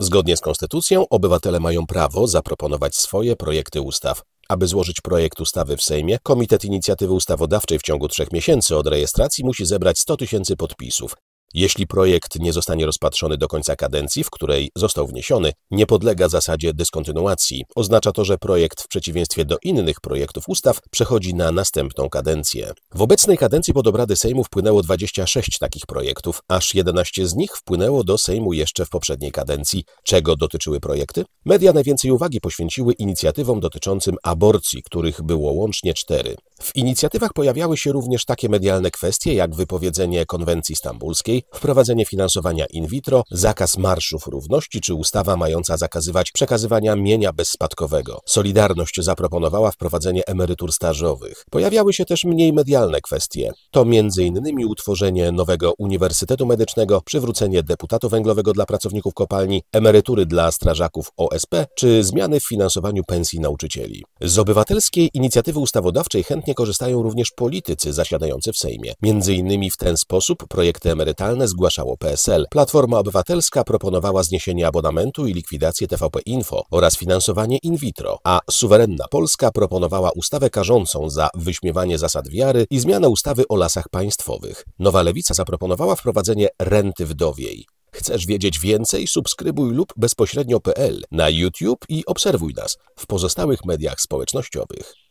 Zgodnie z konstytucją obywatele mają prawo zaproponować swoje projekty ustaw. Aby złożyć projekt ustawy w Sejmie, Komitet Inicjatywy Ustawodawczej w ciągu trzech miesięcy od rejestracji musi zebrać 100 tysięcy podpisów. Jeśli projekt nie zostanie rozpatrzony do końca kadencji, w której został wniesiony, nie podlega zasadzie dyskontynuacji. Oznacza to, że projekt w przeciwieństwie do innych projektów ustaw przechodzi na następną kadencję. W obecnej kadencji pod obrady Sejmu wpłynęło 26 takich projektów, aż 11 z nich wpłynęło do Sejmu jeszcze w poprzedniej kadencji. Czego dotyczyły projekty? Media najwięcej uwagi poświęciły inicjatywom dotyczącym aborcji, których było łącznie cztery. W inicjatywach pojawiały się również takie medialne kwestie jak wypowiedzenie konwencji stambulskiej, wprowadzenie finansowania in vitro, zakaz marszów równości czy ustawa mająca zakazywać przekazywania mienia bezspadkowego. Solidarność zaproponowała wprowadzenie emerytur stażowych. Pojawiały się też mniej medialne kwestie. To m.in. utworzenie nowego Uniwersytetu Medycznego, przywrócenie deputatu węglowego dla pracowników kopalni, emerytury dla strażaków OSP czy zmiany w finansowaniu pensji nauczycieli. Z obywatelskiej inicjatywy ustawodawczej chętnie chętnie korzystają również politycy zasiadający w Sejmie. Między innymi w ten sposób projekty emerytalne zgłaszało PSL. Platforma Obywatelska proponowała zniesienie abonamentu i likwidację TVP Info oraz finansowanie in vitro, a suwerenna Polska proponowała ustawę karzącą za wyśmiewanie zasad wiary i zmianę ustawy o lasach państwowych. Nowa Lewica zaproponowała wprowadzenie renty wdowiej. Chcesz wiedzieć więcej? Subskrybuj lub bezpośrednio.pl na YouTube i obserwuj nas w pozostałych mediach społecznościowych.